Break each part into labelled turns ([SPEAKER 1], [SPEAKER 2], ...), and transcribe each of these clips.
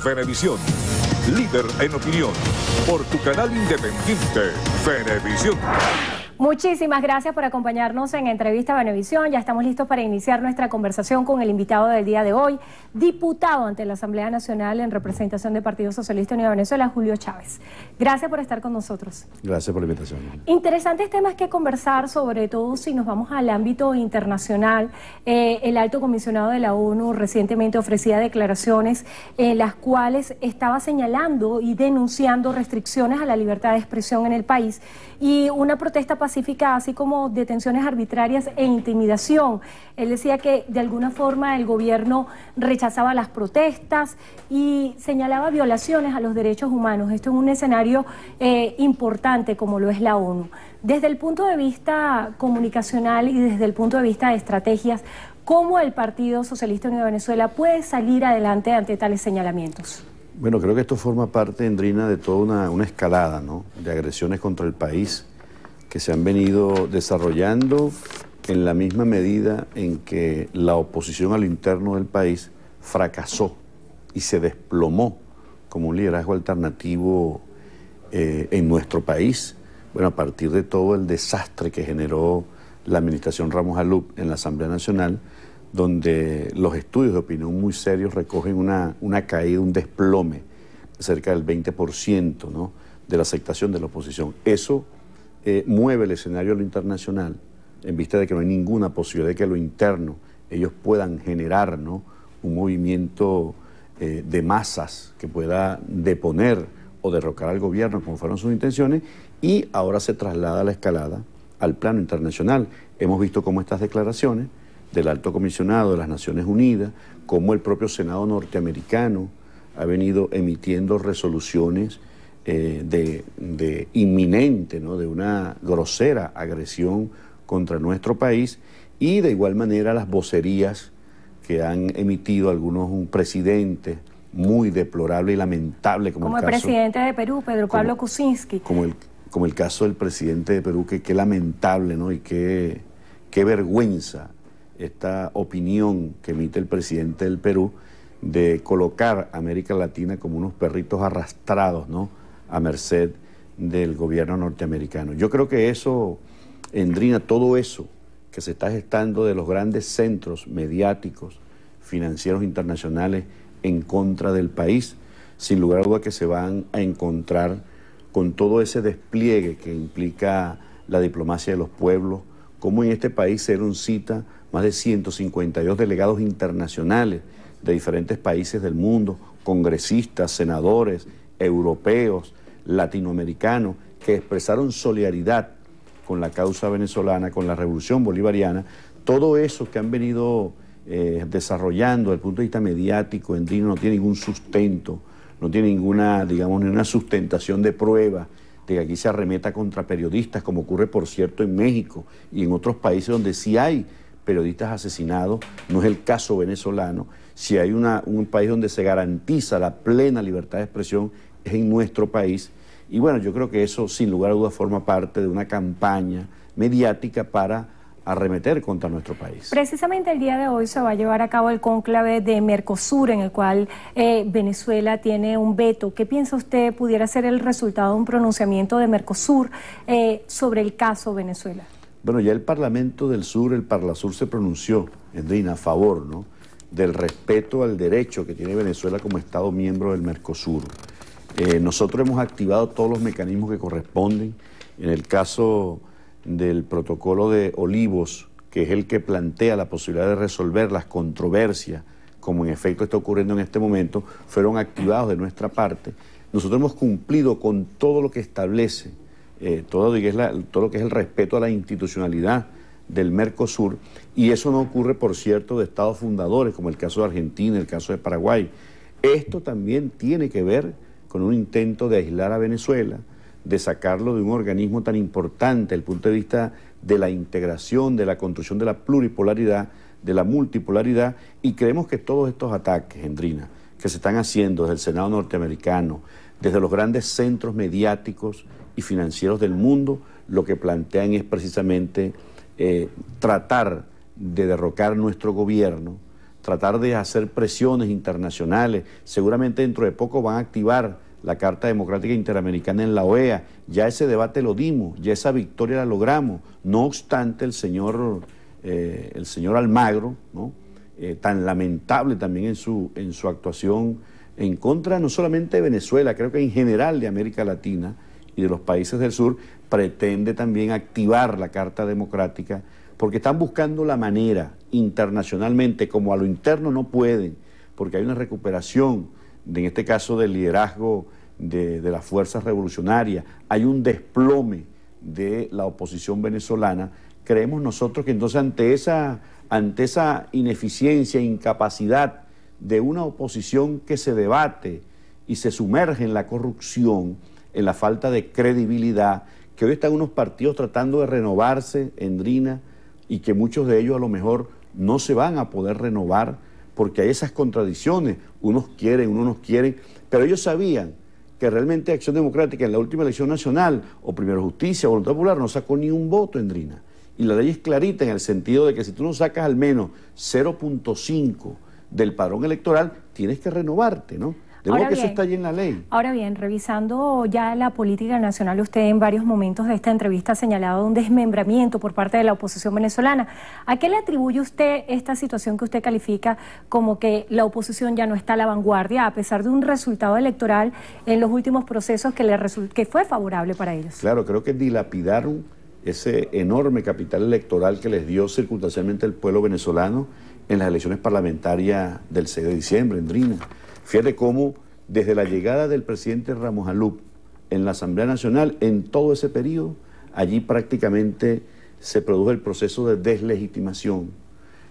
[SPEAKER 1] Fenevisión, líder en opinión, por tu canal independiente,
[SPEAKER 2] Fenevisión Muchísimas gracias por acompañarnos en Entrevista a Benevisión. Ya estamos listos para iniciar nuestra conversación con el invitado del día de hoy, diputado ante la Asamblea Nacional en representación del Partido Socialista Unido de Venezuela, Julio Chávez. Gracias por estar con nosotros.
[SPEAKER 1] Gracias por la invitación.
[SPEAKER 2] Interesantes temas que conversar, sobre todo si nos vamos al ámbito internacional. Eh, el alto comisionado de la ONU recientemente ofrecía declaraciones en las cuales estaba señalando y denunciando restricciones a la libertad de expresión en el país y una protesta así como detenciones arbitrarias e intimidación. Él decía que de alguna forma el gobierno rechazaba las protestas y señalaba violaciones a los derechos humanos. Esto en un escenario eh, importante como lo es la ONU. Desde el punto de vista comunicacional y desde el punto de vista de estrategias, ¿cómo el Partido Socialista Unido de Venezuela puede salir adelante ante tales señalamientos?
[SPEAKER 1] Bueno, creo que esto forma parte, Endrina, de toda una, escalada de agresiones contra el país que se han venido desarrollando en la misma medida en que la oposición al interno del país fracasó y se desplomó como un liderazgo alternativo eh, en nuestro país. Bueno, a partir de todo el desastre que generó la administración Ramos Alup en la Asamblea Nacional, donde los estudios de opinión muy serios recogen una, caída, un desplome cerca del 20% de la aceptación de la oposición. Eso eh, mueve el escenario a lo internacional, en vista de que no hay ninguna posibilidad de que lo interno ellos puedan generar un movimiento eh, de masas que pueda deponer o derrocar al gobierno, como fueron sus intenciones, y ahora se traslada la escalada al plano internacional. Hemos visto cómo estas declaraciones del alto comisionado de las Naciones Unidas, cómo el propio Senado norteamericano ha venido emitiendo resoluciones eh, de, inminente, ¿no? de una grosera agresión contra nuestro país y de igual manera las vocerías que han emitido algunos ...un presidente muy deplorable y lamentable como, el, presidente
[SPEAKER 2] de Perú, Pedro Pablo Kuczynski. Como
[SPEAKER 1] el, como el caso del presidente de Perú, que qué lamentable, ¿no? Y qué, qué vergüenza esta opinión que emite el presidente del Perú de colocar a América Latina como unos perritos arrastrados, ¿no? a merced del gobierno norteamericano. Yo creo que eso, Endrina, todo eso que se está gestando de los grandes centros mediáticos, financieros internacionales en contra del país, sin lugar a duda que se van a encontrar con todo ese despliegue que implica la diplomacia de los pueblos, como en este país se cita más de 152 delegados internacionales de diferentes países del mundo, congresistas, senadores, europeos, latinoamericanos, que expresaron solidaridad con la causa venezolana, con la revolución bolivariana, todo eso que han venido eh, desarrollando desde el punto de vista mediático, en Dino no tiene ningún sustento, no tiene ninguna, digamos, ninguna sustentación de prueba de que aquí se arremeta contra periodistas, como ocurre, por cierto, en México y en otros países donde sí hay periodistas asesinados, no es el caso venezolano, si hay un país donde se garantiza la plena libertad de expresión en nuestro país. Y bueno, yo creo que eso sin lugar a dudas forma parte de una campaña mediática para arremeter contra nuestro país.
[SPEAKER 2] Precisamente el día de hoy se va a llevar a cabo el cónclave de Mercosur, en el cual eh, Venezuela tiene un veto. ¿Qué piensa usted pudiera ser el resultado de un pronunciamiento de Mercosur eh, sobre el caso Venezuela?
[SPEAKER 1] Bueno, ya el Parlamento del Sur, el Parlasur, se pronunció, Endrina, a favor ¿no? del respeto al derecho que tiene Venezuela como Estado miembro del Mercosur. Eh, nosotros hemos activado todos los mecanismos que corresponden. En el caso del protocolo de Olivos, que es el que plantea la posibilidad de resolver las controversias, como en efecto está ocurriendo en este momento, fueron activados de nuestra parte. Nosotros hemos cumplido con todo lo que establece, eh, todo, lo es todo lo que es el respeto a la institucionalidad del Mercosur, y eso no ocurre, por cierto, de estados fundadores, como el caso de Argentina, el caso de Paraguay. Esto también tiene que ver con un intento de aislar a Venezuela, de sacarlo de un organismo tan importante desde el punto de vista de la integración, de la construcción de la pluripolaridad, de la multipolaridad, y creemos que todos estos ataques, Gendrina, que se están haciendo desde el Senado norteamericano, desde los grandes centros mediáticos y financieros del mundo, lo que plantean es precisamente eh, tratar de derrocar nuestro gobierno, tratar de hacer presiones internacionales. Seguramente dentro de poco van a activar la Carta Democrática Interamericana en la OEA. Ya ese debate lo dimos, ya esa victoria la logramos. No obstante, el señor, eh, el señor Almagro, ¿no? Eh, tan lamentable también en su, en su actuación en contra no solamente de Venezuela, creo que en general de América Latina y de los países del sur, pretende también activar la Carta Democrática, porque están buscando la manera internacionalmente, como a lo interno no pueden, porque hay una recuperación, en este caso, del liderazgo de, las fuerzas revolucionarias, hay un desplome de la oposición venezolana, creemos nosotros que entonces ante esa, ante esa ineficiencia, incapacidad de una oposición que se debate y se sumerge en la corrupción, en la falta de credibilidad, que hoy están unos partidos tratando de renovarse, en drina y que muchos de ellos a lo mejor no se van a poder renovar porque hay esas contradicciones, unos quieren, unos no quieren, pero ellos sabían que realmente Acción Democrática en la última elección nacional, o Primero Justicia, o Voluntad Popular, no sacó ni un voto en Drina. Y la ley es clarita en el sentido de que si tú no sacas al menos 0.5 del padrón electoral, tienes que renovarte, ¿no? ahora bien, está allí en la ley.
[SPEAKER 2] Ahora bien, revisando ya la política nacional, usted en varios momentos de esta entrevista ha señalado un desmembramiento por parte de la oposición venezolana. ¿A qué le atribuye usted esta situación que usted califica como que la oposición ya no está a la vanguardia, a pesar de un resultado electoral en los últimos procesos que, le que fue favorable para ellos?
[SPEAKER 1] Claro, creo que dilapidaron ese enorme capital electoral que les dio circunstancialmente el pueblo venezolano en las elecciones parlamentarias del 6 de diciembre, en Drina. Fíjate cómo desde la llegada del presidente Ramos Alup en la Asamblea Nacional, en todo ese periodo, allí prácticamente se produjo el proceso de deslegitimación,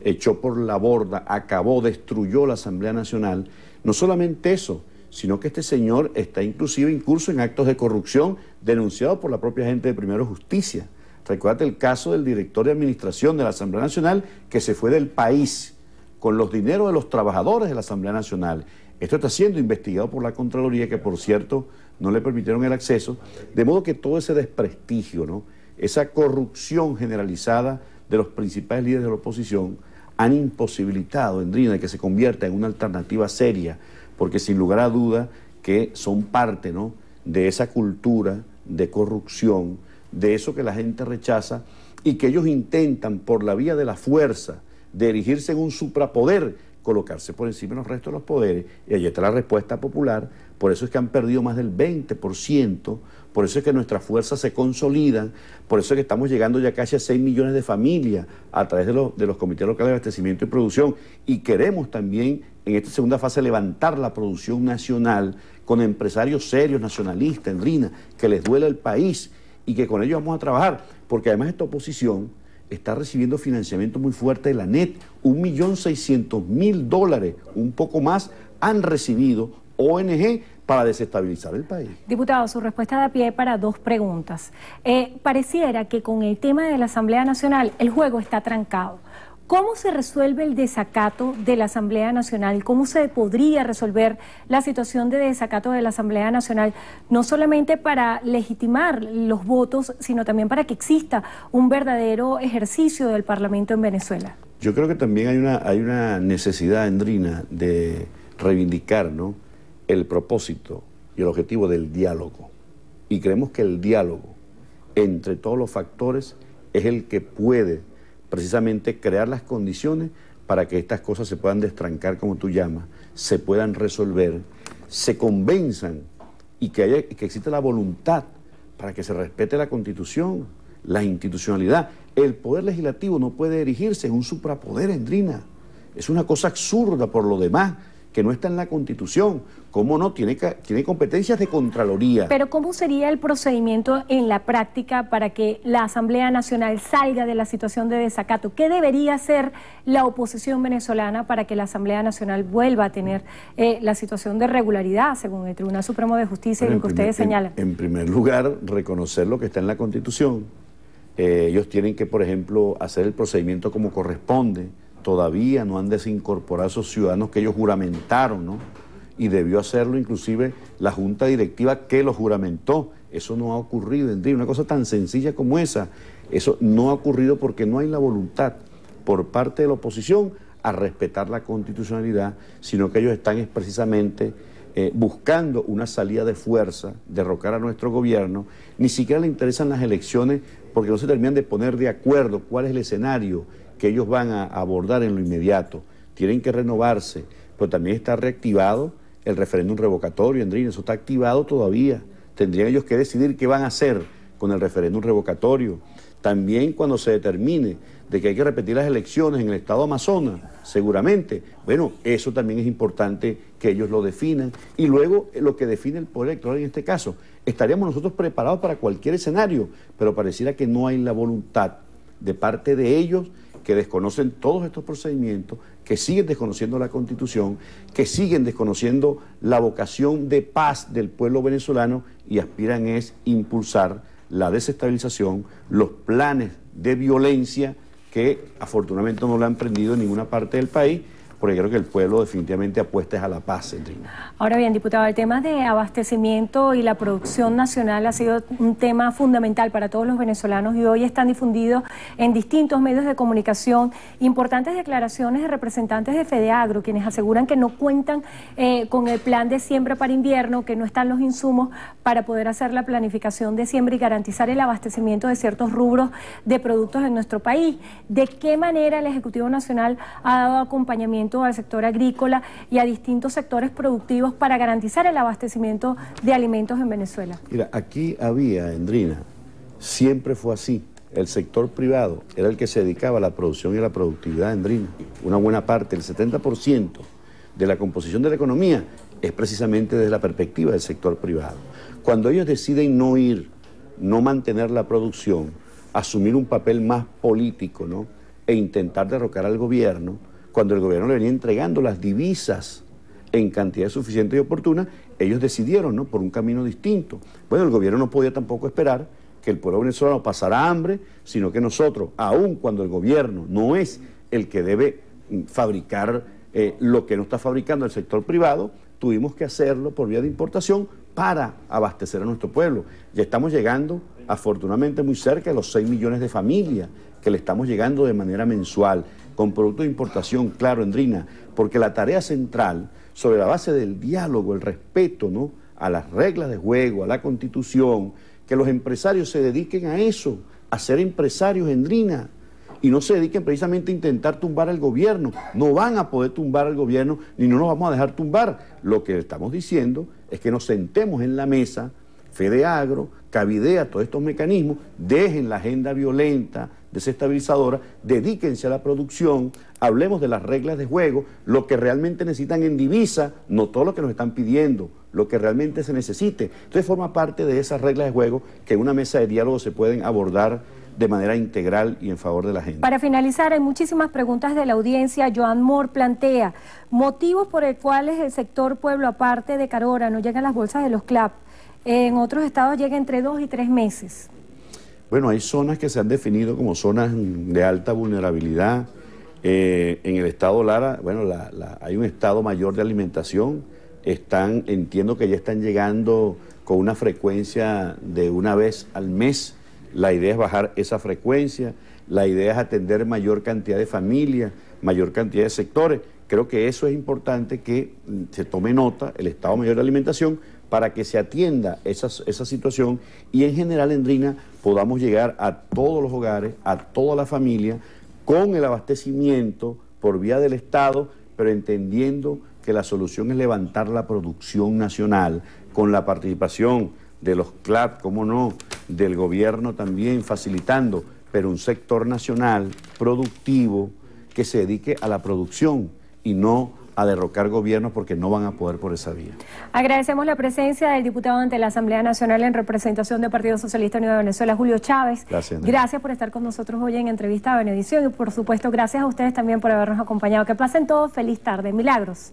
[SPEAKER 1] echó por la borda, acabó, destruyó la Asamblea Nacional. No solamente eso, sino que este señor está inclusive incurso en actos de corrupción denunciado por la propia gente de Primero Justicia. Recuerda el caso del director de administración de la Asamblea Nacional que se fue del país con los dineros de los trabajadores de la Asamblea Nacional esto está siendo investigado por la Contraloría, que por cierto no le permitieron el acceso, de modo que todo ese desprestigio, ¿no? esa corrupción generalizada de los principales líderes de la oposición han imposibilitado a Endrina que se convierta en una alternativa seria, porque sin lugar a duda que son parte ¿no? de esa cultura de corrupción, de eso que la gente rechaza y que ellos intentan por la vía de la fuerza de erigirse en un suprapoder colocarse por encima de los restos de los poderes. Y ahí está la respuesta popular. Por eso es que han perdido más del 20%, por eso es que nuestras fuerzas se consolidan, por eso es que estamos llegando ya casi a 6 millones de familias a través de, los, comités locales de abastecimiento y producción. Y queremos también en esta segunda fase levantar la producción nacional con empresarios serios, nacionalistas, en RINA, que les duele el país y que con ellos vamos a trabajar, porque además esta oposición está recibiendo financiamiento muy fuerte de la NET. un millón mil dólares, un poco más, han recibido ONG para desestabilizar el país.
[SPEAKER 2] Diputado, su respuesta da pie para dos preguntas. Eh, pareciera que con el tema de la Asamblea Nacional el juego está trancado. ¿Cómo se resuelve el desacato de la Asamblea Nacional? ¿Cómo se podría resolver la situación de desacato de la Asamblea Nacional? No solamente para legitimar los votos, sino también para que exista un verdadero ejercicio del Parlamento en Venezuela.
[SPEAKER 1] Yo creo que también hay una, hay una necesidad, Andrina, de reivindicar el propósito y el objetivo del diálogo. Y creemos que el diálogo entre todos los factores es el que puede precisamente crear las condiciones para que estas cosas se puedan destrancar, como tú llamas, se puedan resolver, se convenzan y que, haya, que exista la voluntad para que se respete la constitución, la institucionalidad. El poder legislativo no puede erigirse en un suprapoder, Endrina. Es una cosa absurda por lo demás que no está en la Constitución. ¿Cómo no? Tiene, tiene competencias de Contraloría.
[SPEAKER 2] Pero ¿cómo sería el procedimiento en la práctica para que la Asamblea Nacional salga de la situación de desacato? ¿Qué debería hacer la oposición venezolana para que la Asamblea Nacional vuelva a tener eh, la situación de regularidad, según el Tribunal Supremo de Justicia y lo que ustedes señalan?
[SPEAKER 1] En, primer lugar, reconocer lo que está en la Constitución. Eh, ellos tienen que, por ejemplo, hacer el procedimiento como corresponde todavía no han desincorporado a esos ciudadanos que ellos juramentaron, ¿no? Y debió hacerlo inclusive la junta directiva que lo juramentó. Eso no ha ocurrido, Endri. Una cosa tan sencilla como esa, eso no ha ocurrido porque no hay la voluntad por parte de la oposición a respetar la constitucionalidad, sino que ellos están precisamente eh, buscando una salida de fuerza, derrocar a nuestro gobierno. Ni siquiera le interesan las elecciones porque no se terminan de poner de acuerdo cuál es el escenario que ellos van a abordar en lo inmediato. Tienen que renovarse, pero también está reactivado el referéndum revocatorio, Andrín, eso está activado todavía. Tendrían ellos que decidir qué van a hacer con el referéndum revocatorio. También cuando se determine de que hay que repetir las elecciones en el estado Amazonas, seguramente, bueno, eso también es importante que ellos lo definan. Y luego eh, lo que define el Poder Electoral en este caso, estaríamos nosotros preparados para cualquier escenario, pero pareciera que no hay la voluntad de parte de ellos que desconocen todos estos procedimientos, que siguen desconociendo la constitución, que siguen desconociendo la vocación de paz del pueblo venezolano y aspiran es impulsar la desestabilización, los planes de violencia que afortunadamente no lo han prendido en ninguna parte del país porque creo que el pueblo definitivamente apuesta a la paz.
[SPEAKER 2] Ahora bien, diputado, el tema de abastecimiento y la producción nacional ha sido un tema fundamental para todos los venezolanos y hoy están difundidos en distintos medios de comunicación importantes declaraciones de representantes de Fedeagro, quienes aseguran que no cuentan eh, con el plan de siembra para invierno, que no están los insumos para poder hacer la planificación de siembra y garantizar el abastecimiento de ciertos rubros de productos en nuestro país. ¿De qué manera el Ejecutivo Nacional ha dado acompañamiento? al sector agrícola y a distintos sectores productivos para garantizar el abastecimiento de alimentos en Venezuela?
[SPEAKER 1] Mira, aquí había, Endrina, siempre fue así. El sector privado era el que se dedicaba a la producción y a la productividad, Endrina. Una buena parte, el 70% de la composición de la economía es precisamente desde la perspectiva del sector privado. Cuando ellos deciden no ir, no mantener la producción, asumir un papel más político ¿no? e intentar derrocar al gobierno, cuando el gobierno le venía entregando las divisas en cantidad suficiente y oportuna, ellos decidieron ¿no? por un camino distinto. Bueno, el gobierno no podía tampoco esperar que el pueblo venezolano pasara hambre, sino que nosotros, aun cuando el gobierno no es el que debe mm, fabricar eh, lo que no está fabricando el sector privado, tuvimos que hacerlo por vía de importación para abastecer a nuestro pueblo. Ya estamos llegando, afortunadamente, muy cerca de los 6 millones de familias que le estamos llegando de manera mensual con productos de importación, claro, Endrina, porque la tarea central, sobre la base del diálogo, el respeto ¿no? a las reglas de juego, a la constitución, que los empresarios se dediquen a eso, a ser empresarios, Endrina, y no se dediquen precisamente a intentar tumbar al gobierno. No van a poder tumbar al gobierno, ni no nos vamos a dejar tumbar. Lo que estamos diciendo es que nos sentemos en la mesa, Fedeagro, Agro, Cavidea, todos estos mecanismos, dejen la agenda violenta, desestabilizadora, dedíquense a la producción, hablemos de las reglas de juego, lo que realmente necesitan en divisa, no todo lo que nos están pidiendo, lo que realmente se necesite. Entonces forma parte de esas reglas de juego que en una mesa de diálogo se pueden abordar de manera integral y en favor de la gente.
[SPEAKER 2] Para finalizar, hay muchísimas preguntas de la audiencia. Joan Moore plantea motivos por el cuales el sector pueblo aparte de Carora no llegan las bolsas de los CLAP. En otros estados llega entre dos y tres meses.
[SPEAKER 1] Bueno, hay zonas que se han definido como zonas de alta vulnerabilidad. Eh, en el estado Lara, bueno, hay un estado mayor de alimentación. Están, entiendo que ya están llegando con una frecuencia de una vez al mes. La idea es bajar esa frecuencia. La idea es atender mayor cantidad de familias, mayor cantidad de sectores. Creo que eso es importante que mm, se tome nota el Estado Mayor de Alimentación para que se atienda esa, situación y en general, en Drina podamos llegar a todos los hogares, a toda la familia, con el abastecimiento por vía del Estado, pero entendiendo que la solución es levantar la producción nacional con la participación de los CLAP, como no, del gobierno también facilitando, pero un sector nacional productivo que se dedique a la producción y no a derrocar gobiernos porque no van a poder por esa vía.
[SPEAKER 2] Agradecemos la presencia del diputado ante la Asamblea Nacional en representación del Partido Socialista Unido de Venezuela, Julio Chávez. Gracias. Gracias por estar con nosotros hoy en Entrevista a Benedición y por supuesto gracias a ustedes también por habernos acompañado. Que pasen todos feliz tarde. Milagros.